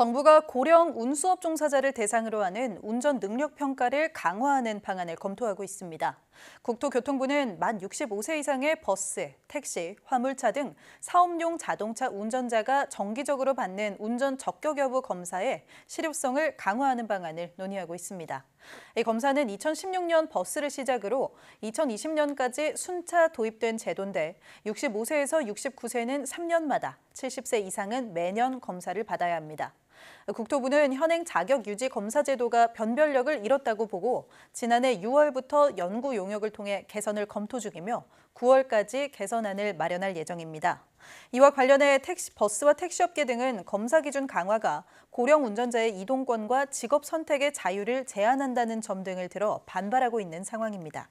정부가 고령 운수업 종사자를 대상으로 하는 운전 능력 평가를 강화하는 방안을 검토하고 있습니다. 국토교통부는 만 65세 이상의 버스, 택시, 화물차 등 사업용 자동차 운전자가 정기적으로 받는 운전 적격 여부 검사에 실효성을 강화하는 방안을 논의하고 있습니다. 이 검사는 2016년 버스를 시작으로 2020년까지 순차 도입된 제도인데 65세에서 69세는 3년마다, 70세 이상은 매년 검사를 받아야 합니다. 국토부는 현행 자격 유지 검사 제도가 변별력을 잃었다고 보고 지난해 6월부터 연구 용역을 통해 개선을 검토 중이며 9월까지 개선안을 마련할 예정입니다. 이와 관련해 택시, 버스와 택시업계 등은 검사 기준 강화가 고령 운전자의 이동권과 직업 선택의 자유를 제한한다는 점 등을 들어 반발하고 있는 상황입니다.